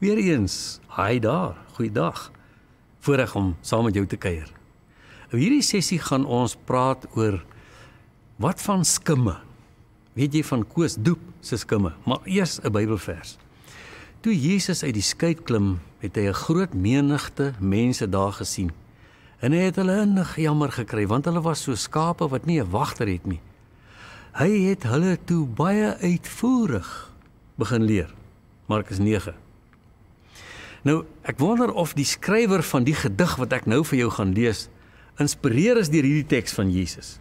Weereens, hi daar. Goeiedag. Voorreg om saam met jou te kuier. In nou, hierdie sessie gaan ons praat oor wat van skimme. Weet jy van Koos Doep se skimme? Maar eers 'n Bybelvers. Toe Jesus uit die skei klim, het hy 'n groot menigte mense daar gesien. En hy het hulle innig jammer gekry want hulle was so skape wat nie 'n wagter het nie. Hy het hulle toe baie uitvoerig begin leer. Markus 9 Nou, ek wonder of die skrywer van die gedig wat ek nou vir jou gaan lees, inspireer is deur hierdie teks van Jesus.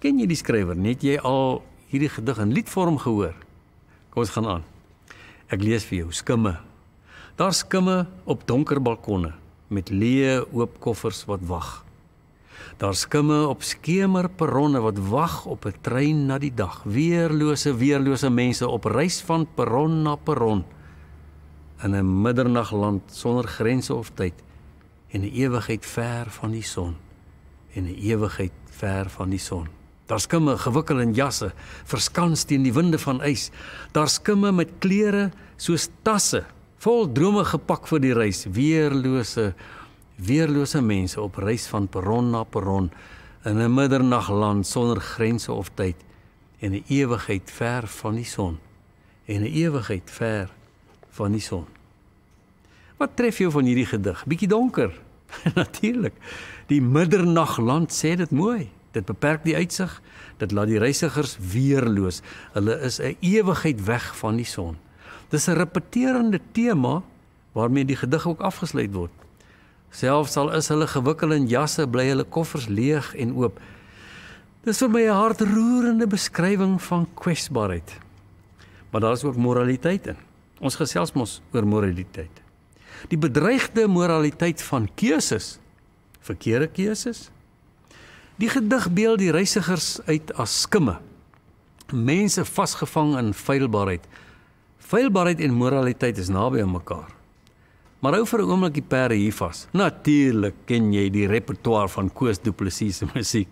Ken jy die skrywer? Net jy al hierdie gedig in liedvorm gehoor? Kom ons gaan aan. Ek lees vir jou Skimme. Daar skimme op donker balkonne met leë oop koffers wat wag. Daar skimme op skemer perronne wat wag op 'n trein na die dag. Weerlose, weerlose mense op reis van perron na perron in 'n middernagland sonder grense of tyd en 'n ewigheid ver van die son en 'n ewigheid ver van die son. Daar skimme gewikkel in jasse, verskans teen die winde van ys. Daar skimme met klere soos tasse, vol drome gepak vir die reis, weerlose weerlose mense op reis van perron na perron in 'n middernagland sonder grense of tyd en 'n ewigheid ver van die son en 'n ewigheid ver van die son. Wat tref jou van hierdie gedig? Bietjie donker. Natuurlik. Die middernagland sê dit mooi. Dit beperk die uitsig. Dit laat die reisigers weerloos. Hulle is 'n ewigheid weg van die son. Dis 'n repeterende tema waarmee die gedig ook afgesluit word. Selfs al is hulle gewikkel in jasse, bly hulle koffers leeg en oop. Dis vir my 'n hartroerende beskrywing van kwesbaarheid. Maar daar is ook moraliteit in. Ons gesels mos oor moraliteit. Die bedreigde moraliteit van keuses, verkeerde keuses. Die gedig beeld die reisigers uit as skimme. Mense vasgevang in feilbaarheid. Feilbaarheid en moraliteit is naby aan mekaar. Maar hou vir 'n oomblik die perde hier vas. Natuurlik ken jy die repertoire van Koos Du Plessis se musiek.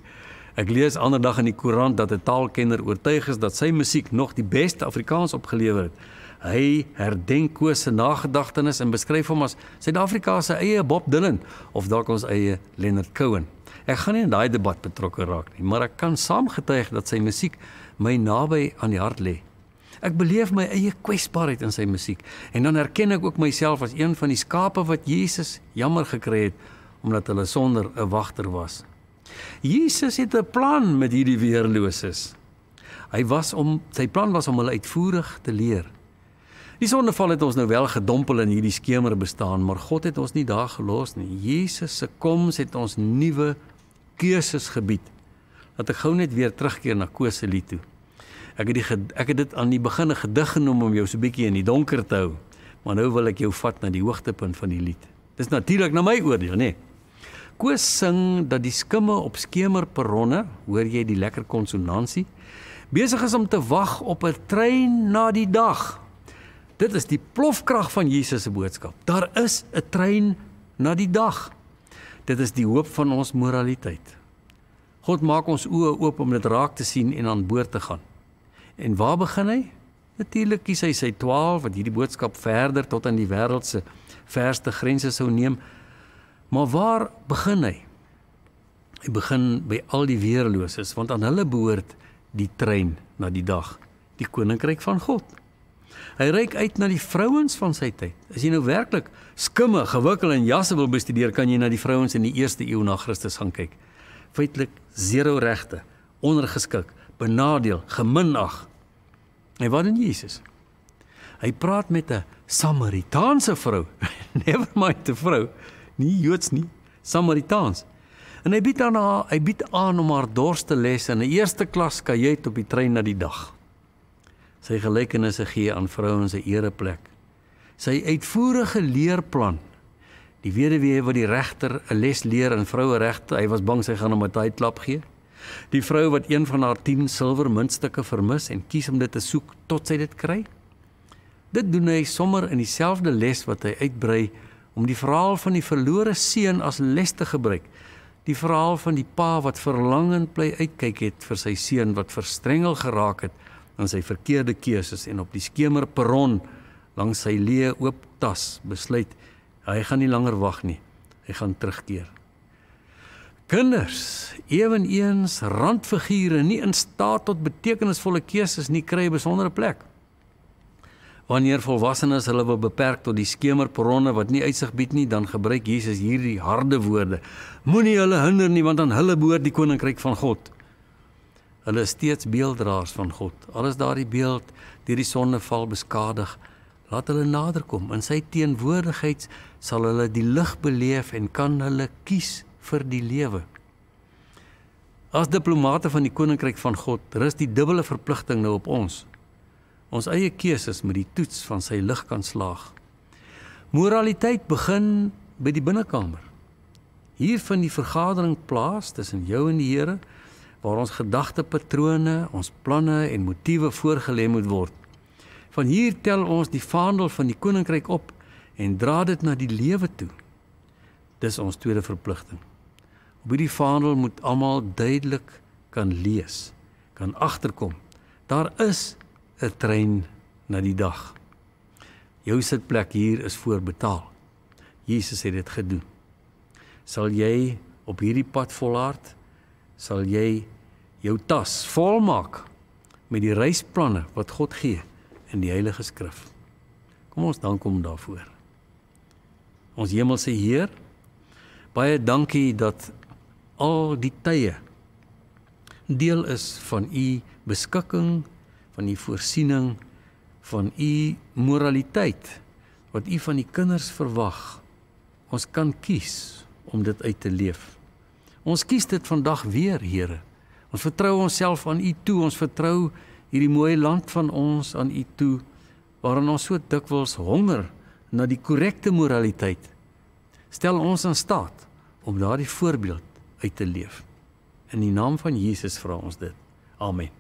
Ek lees ander dag in die koerant dat 'n taalkenner oortuig is dat sy musiek nog die beste Afrikaans opgelewer het. Hy herdenk Ko se nagedagtenis en beskryf hom as Suid-Afrika se eie Bob Dylan of dalk ons eie Leonard Cohen. Ek gaan nie in daai debat betrokke raak nie, maar ek kan saamgetuig dat sy musiek my naby aan die hart lê. Ek beleef my eie kwesbaarheid in sy musiek en dan erken ek ook myself as een van die skape wat Jesus jammer gekry het omdat hulle sonder 'n wagter was. Jesus het 'n plan met hierdie weerloses. Hy was om sy plan was om hulle uitvoerig te leer. Die sondeval het ons nou wel gedompel in hierdie skemer bestaan, maar God het ons nie daar gelos nie. Jesus se koms het ons nuwe keuses gebied. Dat ek gou net weer terugkeer na Koselie toe. Ek het die ek het dit aan die begin 'n gedig genoem om jou so bietjie in die donker te hou, maar nou wil ek jou vat na die hoogtepunt van die lied. Dis natuurlik na my oordeel, nê? Nee. Koos sing dat die skimme op skemerperronne, hoor jy die lekker konsonansie, besig is om te wag op 'n trein na die dag. Dit is die plofkrag van Jesus se boodskap. Daar is 'n trein na die dag. Dit is die hoop van ons moraliteit. God maak ons oë oop om dit raak te sien en aan boord te gaan. En waar begin hy? Natuurlik kies hy sy 12 wat hierdie boodskap verder tot aan die wêreld se verste grense sou neem. Maar waar begin hy? Hy begin by al die weerloses want aan hulle behoort die trein na die dag, die koninkryk van God. Hy reik uit na die vrouens van sy tyd. As jy nou werklik skimme, gewikkel en jasse wil bestudeer, kan jy na die vrouens in die eerste eeu na Christus gaan kyk. Feitelik zero regte, ondergeskik, benadeel, geminag. En wat doen Jesus? Hy praat met 'n Samaritaanse vrou. Never mind die vrou, nie Joods nie, Samaritaans. En hy bied aan haar, hy bied aan om haar dorst te les in 'n eerste klas kajuit op die trein na die dag. Sy gelykenisse gee aan vrouens 'n ereplek. Sy uitvoerige leerplan. Die weduwee wat die regter 'n les leer in vroueregte, hy was bang sy gaan hom 'n tyd klap gee. Die vrou wat een van haar 10 silwer muntstukke vermis en kies om dit te soek tot sy dit kry. Dit doen hy sommer in dieselfde les wat hy uitbrei om die verhaal van die verlore seun as les te gebruik. Die verhaal van die pa wat verlangend bly uitkyk het vir sy seun wat verstrengel geraak het aan sy verkeerde keuses en op die skemerperron langs sy leë oop tas besluit hy gaan nie langer wag nie. Hy gaan terugkeer. Kinders, ewenneens randfigure nie in staat tot betekenisvolle keuses nie kry 'n besondere plek. Wanneer volwassenes hulle wil beperk tot die skemerperronne wat nie uitsig bied nie, dan gebruik Jesus hierdie harde woorde: Moenie hulle hinder nie, want aan hulle behoort die koninkryk van God. Hulle is steeds beelddraers van God. Al is daardie beeld deur die sonneval beskadig, laat hulle naderkom. In sy teenwoordigheid sal hulle die lig beleef en kan hulle kies vir die lewe. As diplomate van die koninkryk van God rus die dubbele verpligting nou op ons. Ons eie keuses met die toets van sy lig kan slaag. Moraliteit begin by die binnekamer. Hier vind die vergadering plaas tussen jou en die Here waar ons gedagtepatrone, ons planne en motiewe voorgelê moet word. Van hier tel ons die vaandel van die koninkryk op en dra dit na die lewe toe. Dis ons tweede verpligting. Op hierdie vaandel moet almal duidelik kan lees, kan agterkom. Daar is 'n trein na die dag. Jou sitplek hier is voorbetaal. Jesus het dit gedoen. Sal jy op hierdie pad volhard? sal jy jou tas volmaak met die reisplanne wat God gee in die Heilige Skrif. Kom ons dank hom daarvoor. Ons hemelse Heer, baie dankie dat al die tye deel is van u beskikking, van u voorsiening, van u moraliteit wat u van die kinders verwag. Ons kan kies om dit uit te leef. Ons kies dit vandag weer, Here. Ons vertrou onsself aan U toe, ons vertrou hierdie mooi land van ons aan U toe, waarin ons so dikwels honger na die korrekte moraliteit. Stel ons in staat om daardie voorbeeld uit te leef. In die naam van Jesus vra ons dit. Amen.